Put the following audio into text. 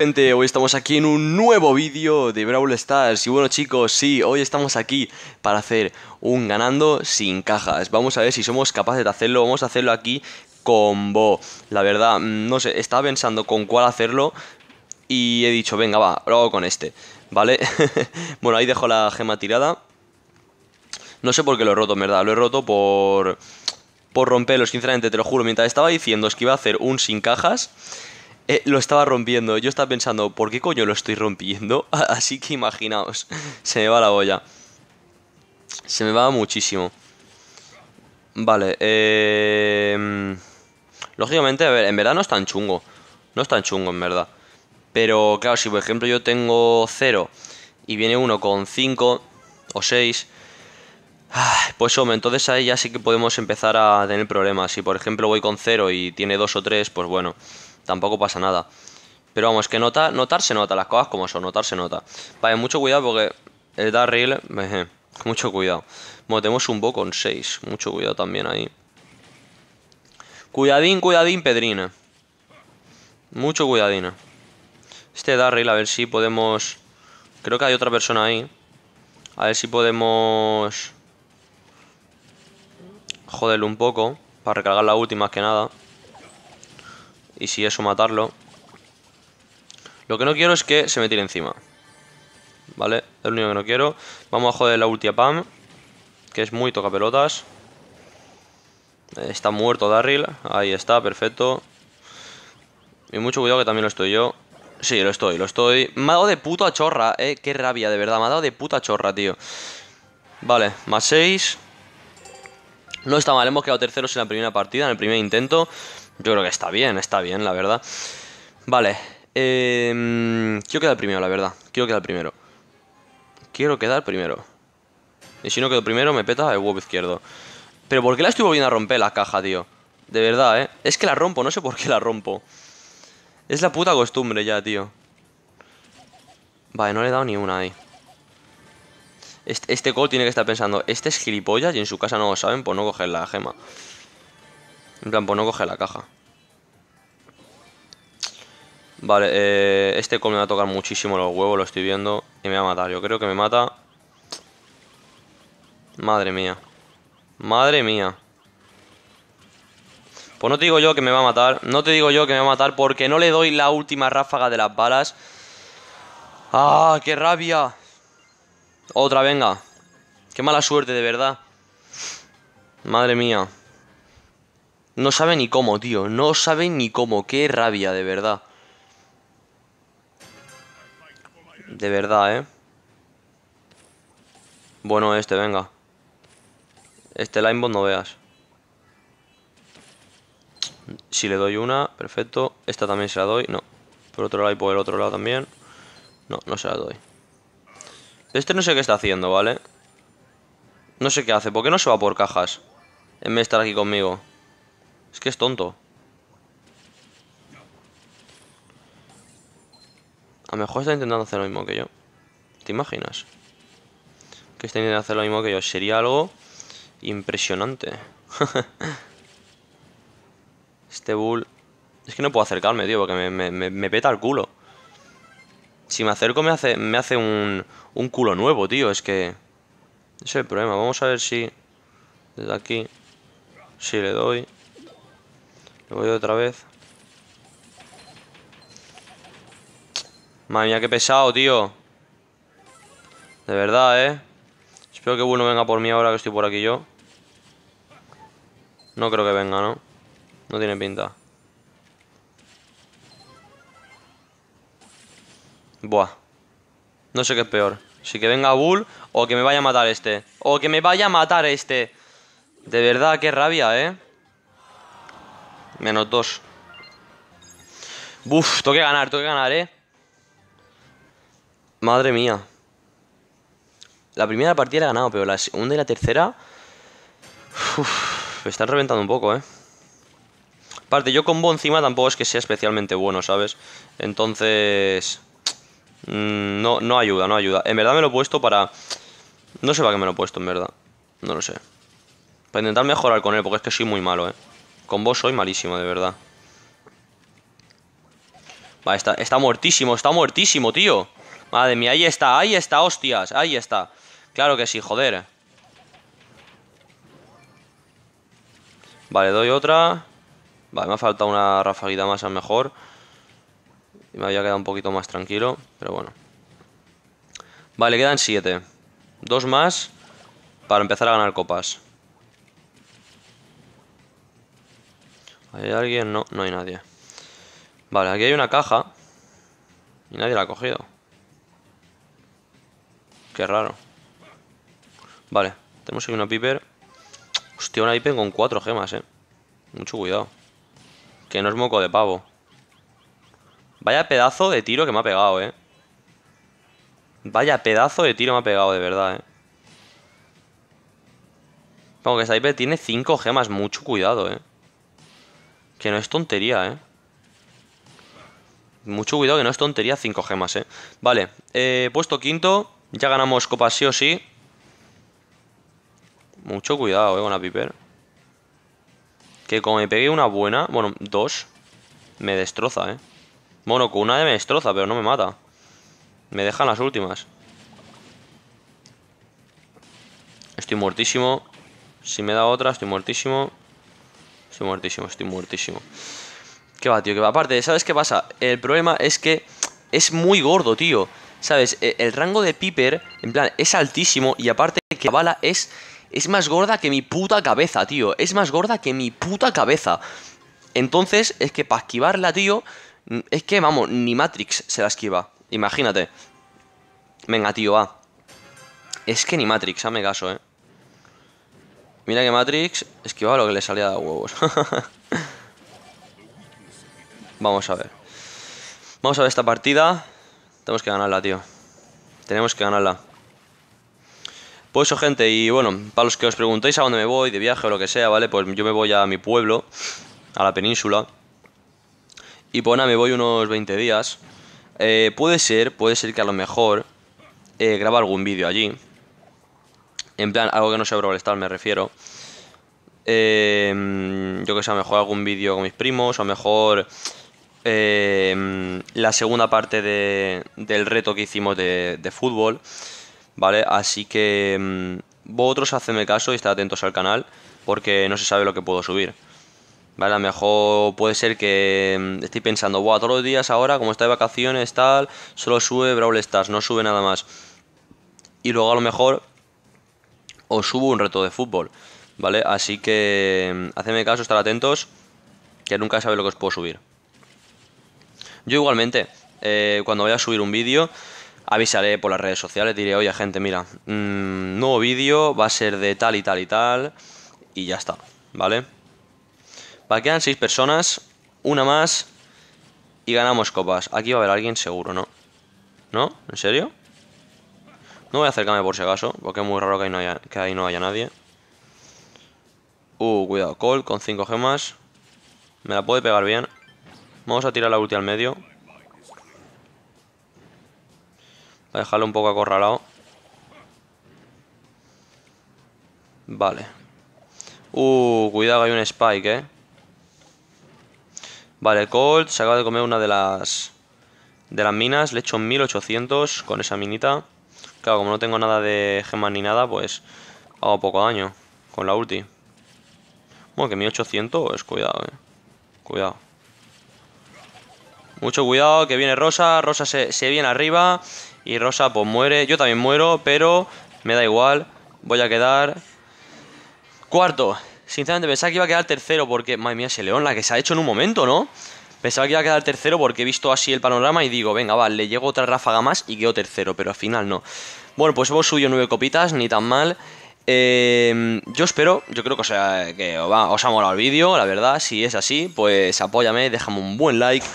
Gente, hoy estamos aquí en un nuevo vídeo de Brawl Stars y bueno chicos, sí, hoy estamos aquí para hacer un ganando sin cajas Vamos a ver si somos capaces de hacerlo, vamos a hacerlo aquí con Bo La verdad, mm, no sé, estaba pensando con cuál hacerlo y he dicho, venga va, lo hago con este, ¿vale? bueno, ahí dejo la gema tirada No sé por qué lo he roto, en verdad, lo he roto por, por romperlo, sinceramente, te lo juro Mientras estaba diciendo es que iba a hacer un sin cajas eh, lo estaba rompiendo. Yo estaba pensando, ¿por qué coño lo estoy rompiendo? Así que imaginaos, se me va la olla. Se me va muchísimo. Vale, eh... Lógicamente, a ver, en verdad no es tan chungo. No es tan chungo, en verdad. Pero claro, si por ejemplo yo tengo 0 y viene uno con 5 o 6, ah, pues hombre, entonces ahí ya sí que podemos empezar a tener problemas. Si por ejemplo voy con 0 y tiene 2 o 3, pues bueno, tampoco pasa nada. Pero vamos, que nota, notar se nota, las cosas como son, notar se nota. Vale, mucho cuidado porque el Darryl, mucho cuidado. Bueno, tenemos un poco con 6, mucho cuidado también ahí. Cuidadín, cuidadín, Pedrina. Mucho cuidadín. Este Darryl, a ver si podemos... Creo que hay otra persona ahí. A ver si podemos... Joderlo un poco. Para recargar la última, que nada. Y si eso, matarlo. Lo que no quiero es que se me tire encima. ¿Vale? Es lo único que no quiero. Vamos a joder la ulti a Pam. Que es muy toca pelotas. Está muerto Darryl. Ahí está, perfecto. Y mucho cuidado que también lo estoy yo. Sí, lo estoy, lo estoy. Me ha dado de puta chorra, eh. Qué rabia, de verdad. Me ha dado de puta chorra, tío. Vale, más 6. No está mal, hemos quedado terceros en la primera partida, en el primer intento. Yo creo que está bien, está bien, la verdad. Vale. Em, quiero quedar primero, la verdad. Quiero quedar primero. Quiero quedar primero. Y si no quedo primero, me peta el huevo izquierdo. Pero ¿por qué la estoy volviendo a romper la caja, tío? De verdad, ¿eh? Es que la rompo, no sé por qué la rompo. Es la puta costumbre ya, tío. Vale, no le he dado ni una ahí. Este, este tiene que estar pensando, este es gilipollas y en su casa no lo saben por pues no coger la gema. En plan, por pues no coger la caja. Vale, eh, este coño me va a tocar muchísimo los huevos, lo estoy viendo. Y me va a matar, yo creo que me mata. Madre mía. Madre mía. Pues no te digo yo que me va a matar. No te digo yo que me va a matar porque no le doy la última ráfaga de las balas. ¡Ah, qué rabia! Otra, venga. Qué mala suerte, de verdad. Madre mía. No sabe ni cómo, tío. No sabe ni cómo. Qué rabia, de verdad. De verdad, ¿eh? Bueno este, venga. Este linebot no veas. Si le doy una, perfecto. Esta también se la doy, no. Por otro lado y por el otro lado también. No, no se la doy. Este no sé qué está haciendo, ¿vale? No sé qué hace. ¿Por qué no se va por cajas? En vez de estar aquí conmigo. Es que es tonto. A lo mejor está intentando hacer lo mismo que yo. ¿Te imaginas? Que está intentando hacer lo mismo que yo. Sería algo impresionante. este bull... Es que no puedo acercarme, tío, porque me, peta el culo. Si me acerco me hace, me hace un, un culo nuevo, tío. Es que... Ese es el problema. Vamos a ver si... Desde aquí... Si le doy... Le voy otra vez. Madre mía, qué pesado, tío. De verdad, ¿eh? Espero que Bull no venga por mí ahora que estoy por aquí yo. No creo que venga, ¿no? No tiene pinta. Buah. No sé qué es peor. Si que venga Bull o que me vaya a matar este. O que me vaya a matar este. De verdad, qué rabia, ¿eh? Menos dos. Uf, tengo que ganar, tengo que ganar, ¿eh? Madre mía. La primera partida la he ganado, pero la segunda y la tercera... Uf, me están reventando un poco, ¿eh? Aparte, yo combo encima tampoco es que sea especialmente bueno, ¿sabes? Entonces... Mm, no, no ayuda, no ayuda. En verdad me lo he puesto para... No sé para qué me lo he puesto, en verdad. No lo sé. Para intentar mejorar con él, porque es que soy muy malo, ¿eh? Con vos soy malísimo, de verdad. Va, está, está muertísimo, está muertísimo, tío. Madre mía, ahí está, ahí está, hostias, ahí está. Claro que sí, joder. Vale, doy otra. Vale, me ha faltado una rafaguita más a lo mejor. Y me había quedado un poquito más tranquilo, pero bueno. Vale, quedan siete Dos más para empezar a ganar copas. ¿Hay alguien? No, no hay nadie. Vale, aquí hay una caja. Y nadie la ha cogido. Qué raro. Vale, tenemos aquí una Piper. Hostia, una Piper con cuatro gemas, eh. Mucho cuidado. Que no es moco de pavo. Vaya pedazo de tiro que me ha pegado, eh. Vaya pedazo de tiro me ha pegado, de verdad, eh. Pongo que esta Sniper tiene cinco gemas. Mucho cuidado, eh. Que no es tontería, eh. Mucho cuidado que no es tontería 5 gemas, eh. Vale, eh, puesto quinto. Ya ganamos copas sí o sí. Mucho cuidado, eh, con la Piper. Que como me pegué una buena, bueno, dos, me destroza, eh. Bueno, con una de me destroza, pero no me mata. Me dejan las últimas. Estoy muertísimo. Si me da otra, estoy muertísimo. Estoy muertísimo, estoy muertísimo. ¿Qué va, tío? ¿Qué va? Aparte, ¿sabes qué pasa? El problema es que es muy gordo, tío. ¿Sabes? E, el rango de Piper, en plan, es altísimo y aparte que la bala es, es más gorda que mi puta cabeza, tío. Es más gorda que mi puta cabeza. Entonces, es que para esquivarla, tío, es que, vamos, ni Matrix se la esquiva. Imagínate. Venga, tío, va. Es que ni Matrix, hazme caso, eh. Mira que Matrix esquivaba lo que le salía de huevos. Vamos a ver. Vamos a ver esta partida. Tenemos que ganarla, tío. Tenemos que ganarla. Pues eso, gente, y bueno, para los que os preguntéis a dónde me voy, de viaje o lo que sea, ¿vale? Pues yo me voy a mi pueblo, a la península. Y pues nada, me voy unos 20 días. Eh, puede ser, puede ser que a lo mejor eh, graba algún vídeo allí. En plan, algo que no sea Brawl me refiero. Eh, yo que sé, a lo mejor algún vídeo con mis primos, o a lo mejor Em, la segunda parte del reto que hicimos de, fútbol, ¿vale? Así que em, vosotros hacedme caso y estad atentos al canal porque no se sabe lo que puedo subir. ¿Vale? A lo mejor puede ser que em, estoy pensando, wow, todos los días ahora, como está de vacaciones, tal, solo sube Brawl Stars, no sube nada más. Y luego a lo mejor os subo un reto de fútbol, ¿vale? Así que hacedme caso, estar atentos, que nunca sabe lo que os puedo subir. Yo igualmente, eh, cuando vaya a subir un vídeo, avisaré por las redes sociales, diré, oye gente, mira, mm, nuevo vídeo va a ser de tal y tal y tal, y ya está, ¿vale? a quedan seis personas, una más, y ganamos copas. Aquí va a haber alguien seguro, ¿no? ¿No? ¿En serio? No voy a acercarme por si acaso, porque es muy raro que ahí no haya, nadie. Uh, cuidado, Cole con 5 gemas. Me la puede pegar bien. Vamos a tirar la ulti al medio. A dejarlo un poco acorralado. Vale. Uh, cuidado, hay un spike, eh. Vale, Colt se acaba de comer una de las... De las minas. Le he hecho 1800 con esa minita. Claro, como no tengo nada de gemas ni nada, pues... Hago poco daño con la ulti. Bueno, que 1800, cuidado, eh. Cuidado. Mucho cuidado, que viene Rosa. Rosa se, viene arriba. Y Rosa pues muere. Yo también muero, pero me da igual. Voy a quedar... Cuarto. Sinceramente pensaba que iba a quedar tercero porque... Madre mía, ese león, la que se ha hecho en un momento, ¿no? Pensaba que iba a quedar tercero porque he visto así el panorama y digo, venga, va, le llego otra ráfaga más y quedo tercero, pero al final no. Bueno, pues vos suyo nueve copitas, ni tan mal. Eh, yo espero, yo creo que, que os ha molado el vídeo, la verdad. Si es así, pues apóyame, déjame un buen like